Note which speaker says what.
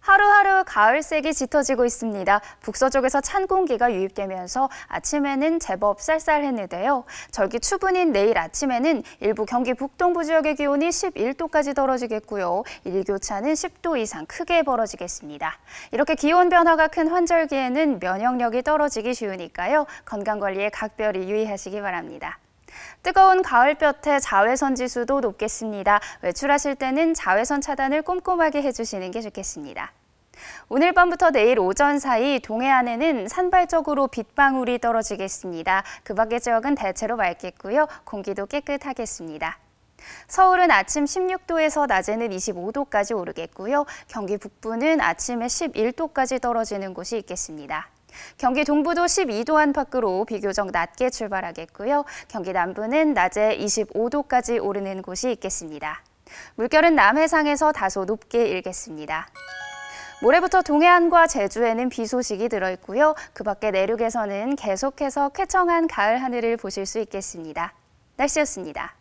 Speaker 1: 하루하루 가을색이 짙어지고 있습니다. 북서쪽에서 찬 공기가 유입되면서 아침에는 제법 쌀쌀했는데요. 절기 추분인 내일 아침에는 일부 경기 북동부 지역의 기온이 11도까지 떨어지겠고요. 일교차는 10도 이상 크게 벌어지겠습니다. 이렇게 기온 변화가 큰 환절기에는 면역력이 떨어지기 쉬우니까요. 건강관리에 각별히 유의하시기 바랍니다. 뜨거운 가을볕에 자외선 지수도 높겠습니다. 외출하실 때는 자외선 차단을 꼼꼼하게 해주시는 게 좋겠습니다. 오늘 밤부터 내일 오전 사이 동해안에는 산발적으로 빗방울이 떨어지겠습니다. 그 밖의 지역은 대체로 맑겠고요. 공기도 깨끗하겠습니다. 서울은 아침 16도에서 낮에는 25도까지 오르겠고요. 경기 북부는 아침에 11도까지 떨어지는 곳이 있겠습니다. 경기 동부도 12도 안팎으로 비교적 낮게 출발하겠고요. 경기 남부는 낮에 25도까지 오르는 곳이 있겠습니다. 물결은 남해상에서 다소 높게 일겠습니다. 모레부터 동해안과 제주에는 비 소식이 들어있고요. 그 밖에 내륙에서는 계속해서 쾌청한 가을 하늘을 보실 수 있겠습니다. 날씨였습니다.